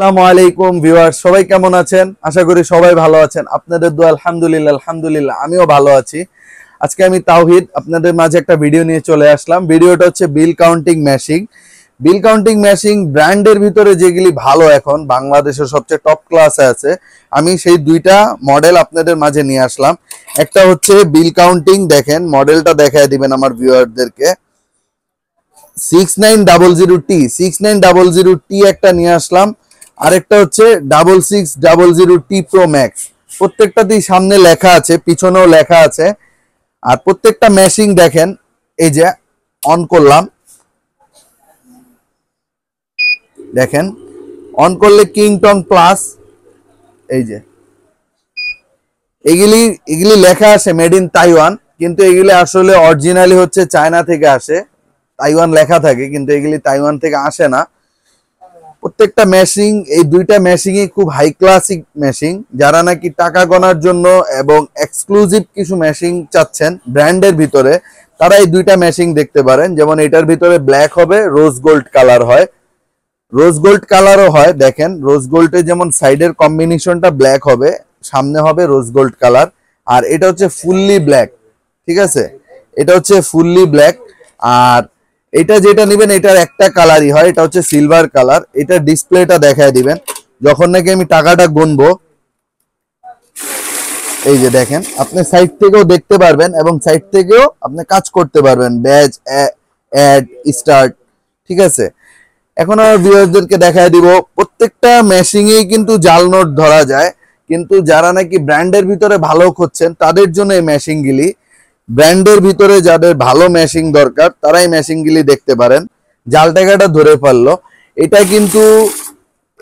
আসসালামু আলাইকুম ভিউয়ার সবাই কেমন আছেন আশা করি সবাই ভালো আছেন আপনাদের দোয়া আলহামদুলিল্লাহ আলহামদুলিল্লাহ আমিও ভালো আছি আজকে আমি তাওহিদ আপনাদের মাঝে একটা ভিডিও নিয়ে চলে আসলাম ভিডিওটা হচ্ছে বিল কাউন্টিং ম্যাশিং বিল কাউন্টিং ম্যাশিং ব্র্যান্ডের ভিতরে যেগুলি ভালো এখন বাংলাদেশের সবচেয়ে টপ ক্লাসে আছে আমি সেই দুইটা মডেল আপনাদের মাঝে নিয়ে আসলাম একটা হচ্ছে বিল কাউন্টিং দেখেন মডেলটা দেখায় দিবেন আমার ভিউয়ারদেরকে six nine double zero T six nine double zero T একটা নিয়ে আসলাম আরেকটা হচ্ছে double six double zero T pro max প্রত্যেকটাতেই সামনে লেখা আছে পিছনেও লেখা আছে আর প্রত্যেকটা ম্যাশিং দেখেন এই যে অন করলাম দেখেন অন করলে কিংটন প্লাস এই যে এগুলি এগুলি লেখা আছে মেড ইন তাইওয়ান কিন্তু এগুলি আসলে অরিজিনালি হচ্ছে চায়না থেকে আসে তাইওয়ান লেখা থাকে কিন্তু এগুলি তাইওয়ান থেকে আসে না প্রত্যেকটা ম্যাশিং এই দুইটা ম্যাশিংই খুব হাই ক্লাসিক ম্যাশিং যারা নাকি টাকা গণার জন্য এবং এক্সক্লুসিভ কিছু ম্যাশিং চাচ্ছেন ব্র্যান্ডের ভিতরে তারা এই দুইটা ম্যাশিং দেখতে পারেন যেমন এটার ভিতরে ব্ল্যাক হবে রোজ গোল্ড কালার হয় রোজ গোল্ড কালারও হয় দেখেন রোজ গোল্ডে যেমন সাইডের কম্বিনেশনটা ব্ল্যাক হবে সামনে হবে রোজ গোল্ড কালার আর এটা হচ্ছে ফুললি ব্ল্যাক ঠিক আছে এটা হচ্ছে ফুললি ব্ল্যাক আর এটা যেটা নেবেন এটার একটা কালারই হয় এটা হচ্ছে সিলভার কালার এটা ডিসপ্লেটা দেখায় দিবেন যখন নাকি আমি টাকাটা গুনবো এই যে দেখেন আপনি সাইড থেকেও দেখতে পারবেন এবং সাইড থেকেও আপনি কাজ করতে পারবেন ব্যাচ অ্যাড স্টার্ট ঠিক আছে এখন আমার ভিউয়ারদেরকে দেখায় দিব প্রত্যেকটা মেশিনেই কিন্তু জাল নোট ধরা যায় কিন্তু যারা নাকি ব্র্যান্ডের ভিতরে ভালো খুঁজছেন তাদের জন্য এই মেশিনগুলি ব্র্যান্ডের ভিতরে যাদের ভালো মেশিং দরকার তারাই মেশিনগুলি দেখতে পারেন জাল টাকাটা ধরে ফেললো এটা কিন্তু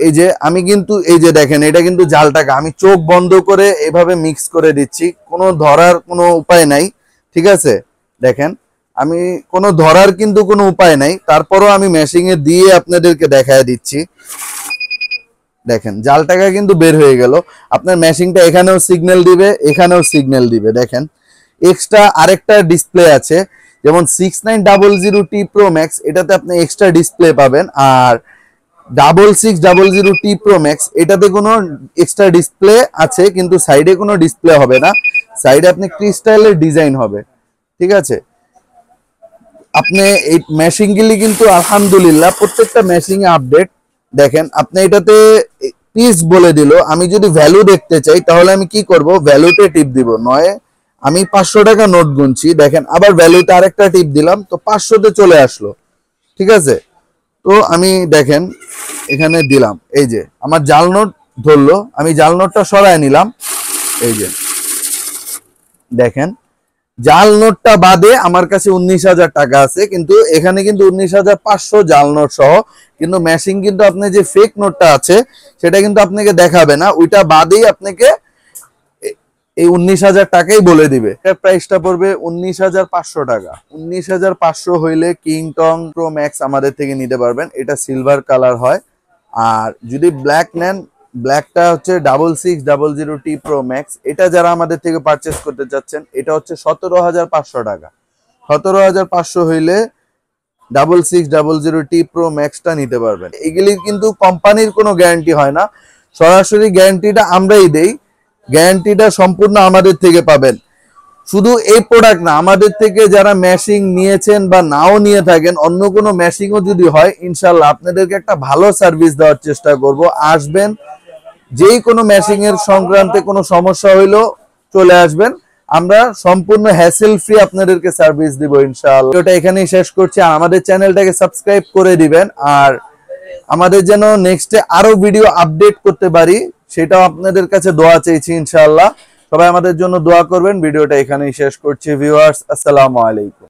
এই যে আমি কিন্তু এই যে দেখেন এটা কিন্তু জাল টাকা আমি চোখ বন্ধ করে এভাবে মিক্স করে দিচ্ছি কোনো ধরার কোনো উপায় নাই ঠিক আছে দেখেন আমি কোনো ধরার কিন্তু কোনো উপায় নাই তারপরও আমি মেশিংয়ে দিয়ে আপনাদেরকে দেখায় দিচ্ছি দেখেন জাল টাকা কিন্তু বের হয়ে গেল আপনার মেশিংটা এখানেও সিগন্যাল দিবে এখানেও সিগন্যাল দিবে দেখেন এক্সট্রা আরেকটা ডিসপ্লে আছে যেমন six nine double zero T pro max এটাতে আপনি এক্সট্রা ডিসপ্লে পাবেন আর double six double zero T pro max এটাতে কোনো এক্সট্রা ডিসপ্লে আছে কিন্তু সাইডে কোনো ডিসপ্লে হবে না সাইডে আপনি ক্রিস্টাইলের ডিজাইন হবে ঠিক আছে আপনি এই ম্যাশিংগুলি কিন্তু আলহামদুলিল্লাহ প্রত্যেকটা ম্যাশিংয়ে আপডেট দেখেন আপনি এটাতে পিস বলে দিল আমি যদি ভ্যালু দেখতে চাই তাহলে আমি কি করব ভ্যালুতে টিপ দিব নয় আমি পাঁচশো টাকা নোট গুনছি দেখেন আবার ভ্যালুটা আরেকটা টিপ দিলাম তো পাঁচশোতে চলে আসলো ঠিক আছে তো আমি দেখেন এখানে দিলাম এই যে আমার জাল নোট ধরলো আমি জাল নোটটা সরায় নিলাম এই যে দেখেন জাল নোটটা বাদে আমার কাছে উনিশ হাজার টাকা আছে কিন্তু এখানে কিন্তু উনিশ হাজার পাঁচশো জাল নোট সহ কিন্তু মেশিন কিন্তু আপনি যে ফেক নোটটা আছে সেটা কিন্তু আপনাকে দেখাবে না ওইটা বাদেই আপনাকে এই উনিশ হাজার টাকাই বলে দিবে প্রাইসটা পড়বে উনিশ হাজার পাঁচশো টাকা উনিশ হাজার পাঁচশো হইলে কিংটং প্রো ম্যাক্স আমাদের থেকে নিতে পারবেন এটা সিলভার কালার হয় আর যদি ব্ল্যাক নেন ব্ল্যাকটা হচ্ছে double six double zero T pro max এটা যারা আমাদের থেকে পারচেস করতে চাচ্ছেন এটা হচ্ছে সতেরো হাজার পাঁচশো টাকা সতেরো হাজার পাঁচশো হইলে double six double zero T pro ম্যাক্সটা নিতে পারবেন এগুলি কিন্তু কোম্পানির কোনো গ্যারান্টি হয় না সরাসরি গ্যারান্টিটা আমরাই দেই গ্যারান্টিটা সম্পূর্ণ আমাদের থেকে পাবেন শুধু এই প্রোডাক্ট না আমাদের থেকে যারা ম্যাশিং নিয়েছেন বা নাও নিয়ে থাকেন অন্য কোনো ম্যাশিংও যদি হয় ইনশাল্লাহ আপনাদেরকে একটা ভালো সার্ভিস দেওয়ার চেষ্টা করব আসবেন যেই কোনো ম্যাশিং এর সংক্রান্তে কোনো সমস্যা হইলো চলে আসবেন আমরা সম্পূর্ণ হ্যাসেল ফ্রি আপনাদেরকে সার্ভিস দিব ইনশাআল্লাহ এটা এখানেই শেষ করছি আমাদের চ্যানেলটাকে সাবস্ক্রাইব করে দিবেন আর আমাদের যেন নেক্সটে আরো ভিডিও আপডেট করতে পারি সেটাও আপনাদের কাছে দোয়া চেয়েছি ইনশাআল্লাহ সবাই আমাদের জন্য দোয়া করবেন ভিডিওটা এখানেই শেষ করছি ভিউয়ার্স আসসালামু আলাইকুম